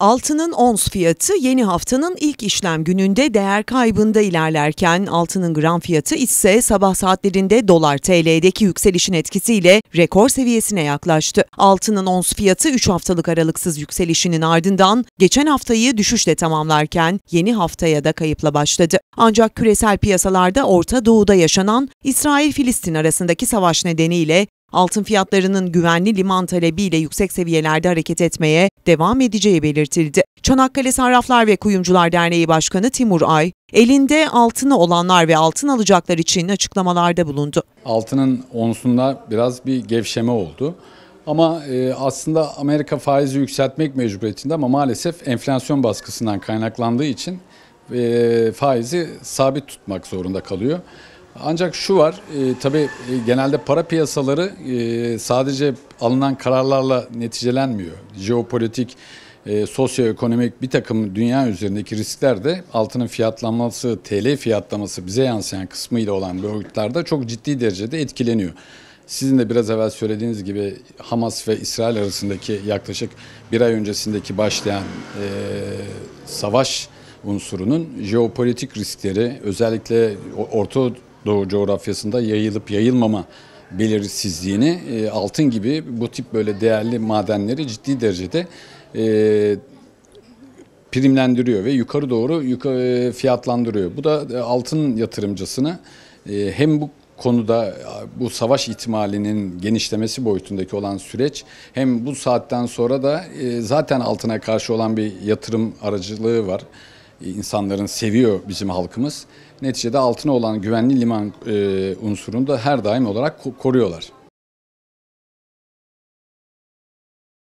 Altının ons fiyatı yeni haftanın ilk işlem gününde değer kaybında ilerlerken altının gram fiyatı ise sabah saatlerinde dolar TL'deki yükselişin etkisiyle rekor seviyesine yaklaştı. Altının ons fiyatı 3 haftalık aralıksız yükselişinin ardından geçen haftayı düşüşle tamamlarken yeni haftaya da kayıpla başladı. Ancak küresel piyasalarda Orta Doğu'da yaşanan İsrail-Filistin arasındaki savaş nedeniyle altın fiyatlarının güvenli liman talebiyle yüksek seviyelerde hareket etmeye devam edeceği belirtildi. Çanakkale Sarraflar ve Kuyumcular Derneği Başkanı Timur Ay, elinde altını olanlar ve altın alacaklar için açıklamalarda bulundu. Altının onsunda biraz bir gevşeme oldu. Ama e, aslında Amerika faizi yükseltmek mecburiyetinde ama maalesef enflasyon baskısından kaynaklandığı için e, faizi sabit tutmak zorunda kalıyor. Ancak şu var, e, tabii e, genelde para piyasaları e, sadece alınan kararlarla neticelenmiyor. Jeopolitik, e, sosyoekonomik bir takım dünya üzerindeki riskler de altının fiyatlanması, TL fiyatlaması bize yansıyan kısmıyla olan boyutlarda çok ciddi derecede etkileniyor. Sizin de biraz evvel söylediğiniz gibi Hamas ve İsrail arasındaki yaklaşık bir ay öncesindeki başlayan e, savaş unsurunun jeopolitik riskleri özellikle Orta Doğu coğrafyasında yayılıp yayılmama belirsizliğini e, altın gibi bu tip böyle değerli madenleri ciddi derecede e, primlendiriyor ve yukarı doğru yukarı e, fiyatlandırıyor. Bu da e, altın yatırımcısını hem bu konuda bu savaş ihtimalinin genişlemesi boyutundaki olan süreç hem bu saatten sonra da zaten altına karşı olan bir yatırım aracılığı var insanların seviyor bizim halkımız. Neticede altına olan güvenli liman e, unsurunu da her daim olarak koruyorlar.